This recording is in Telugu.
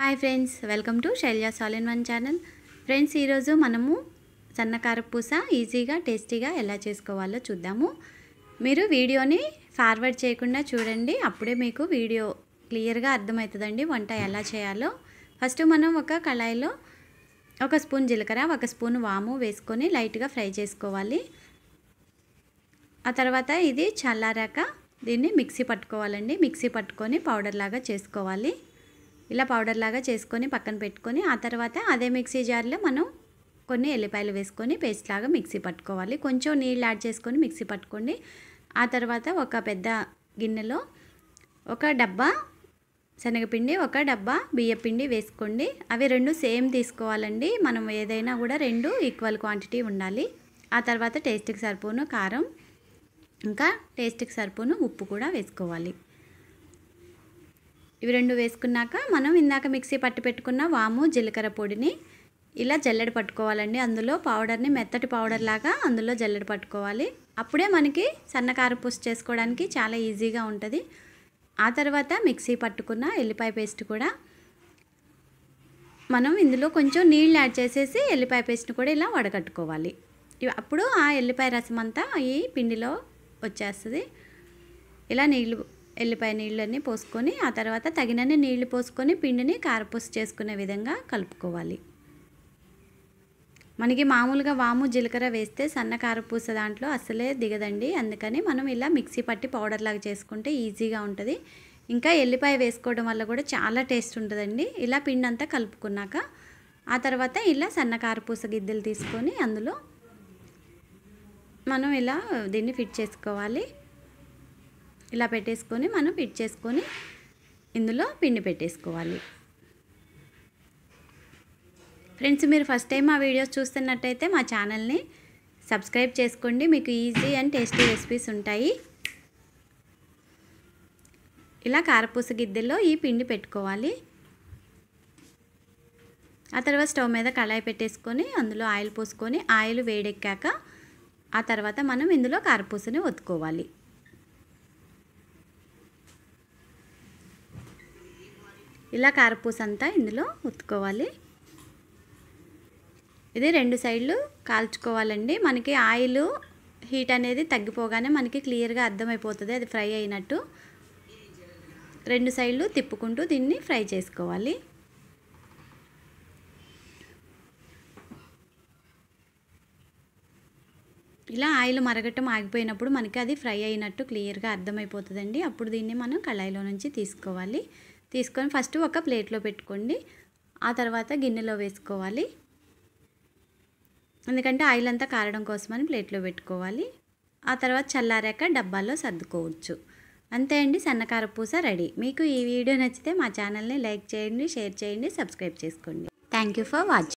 hi friends welcome to Shailaja సాలిన్ వన్ ఛానల్ ఫ్రెండ్స్ ఈరోజు మనము సన్నకార పూస ఈజీగా టేస్టీగా ఎలా చేసుకోవాలో చూద్దాము మీరు వీడియోని ఫార్వర్డ్ చేయకుండా చూడండి అప్పుడే మీకు వీడియో క్లియర్గా అర్థమవుతుందండి వంట ఎలా చేయాలో ఫస్ట్ మనం ఒక కళాయిలో ఒక స్పూన్ జీలకర్ర ఒక స్పూన్ వాము వేసుకొని లైట్గా ఫ్రై చేసుకోవాలి ఆ తర్వాత ఇది చల్లారాక దీన్ని మిక్సీ పట్టుకోవాలండి మిక్సీ పట్టుకొని పౌడర్ లాగా చేసుకోవాలి ఇలా పౌడర్ లాగా చేసుకొని పక్కన పెట్టుకొని ఆ తర్వాత అదే మిక్సీ జార్లో మనం కొన్ని ఎల్లిపాయలు వేసుకొని పేస్ట్ లాగా మిక్సీ పట్టుకోవాలి కొంచెం నీళ్ళు యాడ్ చేసుకొని మిక్సీ పట్టుకోండి ఆ తర్వాత ఒక పెద్ద గిన్నెలో ఒక డబ్బా శనగపిండి ఒక డబ్బా బియ్యపిండి వేసుకోండి అవి రెండు సేమ్ తీసుకోవాలండి మనం ఏదైనా కూడా రెండు ఈక్వల్ క్వాంటిటీ ఉండాలి ఆ తర్వాత టేస్ట్కి సరిపోను కారం ఇంకా టేస్ట్కి సరిపోను ఉప్పు కూడా వేసుకోవాలి ఇవి రెండు వేసుకున్నాక మనం ఇందాక మిక్సీ పట్టి పెట్టుకున్న వాము జీలకర్ర పొడిని ఇలా జల్లెడ పట్టుకోవాలండి అందులో పౌడర్ని మెత్తటి పౌడర్ లాగా అందులో జల్లెడ పట్టుకోవాలి అప్పుడే మనకి సన్నకారు పుసి చేసుకోవడానికి చాలా ఈజీగా ఉంటుంది ఆ తర్వాత మిక్సీ పట్టుకున్న ఎల్లిపాయ పేస్ట్ కూడా మనం ఇందులో కొంచెం నీళ్ళు యాడ్ చేసేసి ఎల్లిపాయ పేస్ట్ని కూడా ఇలా వడగట్టుకోవాలి అప్పుడు ఆ ఎల్లిపాయ రసం అంతా ఈ పిండిలో వచ్చేస్తుంది ఇలా నీళ్ళు ఎల్లిపాయ నీళ్ళన్నీ పోసుకొని ఆ తర్వాత తగినన్ని నీళ్లు పోసుకొని పిండిని కారపూస చేసుకునే విధంగా కలుపుకోవాలి మనకి మామూలుగా వాము జీలకర్ర వేస్తే సన్న కారపూస దాంట్లో అసలే దిగదండి అందుకని మనం ఇలా మిక్సీ పట్టి పౌడర్ లాగా చేసుకుంటే ఈజీగా ఉంటుంది ఇంకా ఎల్లిపాయ వేసుకోవడం వల్ల కూడా చాలా టేస్ట్ ఉంటుందండి ఇలా పిండి అంతా కలుపుకున్నాక ఆ తర్వాత ఇలా సన్న కారపూస గిద్దెలు తీసుకొని అందులో మనం ఇలా దీన్ని ఫిట్ చేసుకోవాలి ఇలా పెట్టేసుకొని మనం పిట్ చేసుకొని ఇందులో పిండి పెట్టేసుకోవాలి ఫ్రెండ్స్ మీరు ఫస్ట్ టైం మా వీడియోస్ చూస్తున్నట్టయితే మా ఛానల్ని సబ్స్క్రైబ్ చేసుకోండి మీకు ఈజీ అండ్ టేస్టీ రెసిపీస్ ఉంటాయి ఇలా కారపూస గిద్దెల్లో ఈ పిండి పెట్టుకోవాలి ఆ తర్వాత స్టవ్ మీద కళాయి పెట్టేసుకొని అందులో ఆయిల్ పోసుకొని ఆయిల్ వేడెక్కాక ఆ తర్వాత మనం ఇందులో కారపూసని ఒత్తుకోవాలి ఇలా కారపూస అంతా ఇందులో ఉత్తుకోవాలి ఇది రెండు సైడ్లు కాల్చుకోవాలండి మనకి ఆయిల్ హీట్ అనేది తగ్గిపోగానే మనకి క్లియర్గా అర్థమైపోతుంది అది ఫ్రై అయినట్టు రెండు సైడ్లు తిప్పుకుంటూ దీన్ని ఫ్రై చేసుకోవాలి ఇలా ఆయిల్ మరగటం ఆగిపోయినప్పుడు మనకి అది ఫ్రై అయినట్టు క్లియర్గా అర్థమైపోతుందండి అప్పుడు దీన్ని మనం కళాయిలో నుంచి తీసుకోవాలి తీసుకొని ఫస్ట్ ఒక ప్లేట్లో పెట్టుకోండి ఆ తర్వాత గిన్నెలో వేసుకోవాలి ఎందుకంటే ఆయిల్ అంతా కారడం కోసమని ప్లేట్లో పెట్టుకోవాలి ఆ తర్వాత చల్లారాక డబ్బాల్లో సర్దుకోవచ్చు అంతే అండి సన్నకార పూస రెడీ మీకు ఈ వీడియో నచ్చితే మా ఛానల్ని లైక్ చేయండి షేర్ చేయండి సబ్స్క్రైబ్ చేసుకోండి థ్యాంక్ యూ ఫర్ వాచింగ్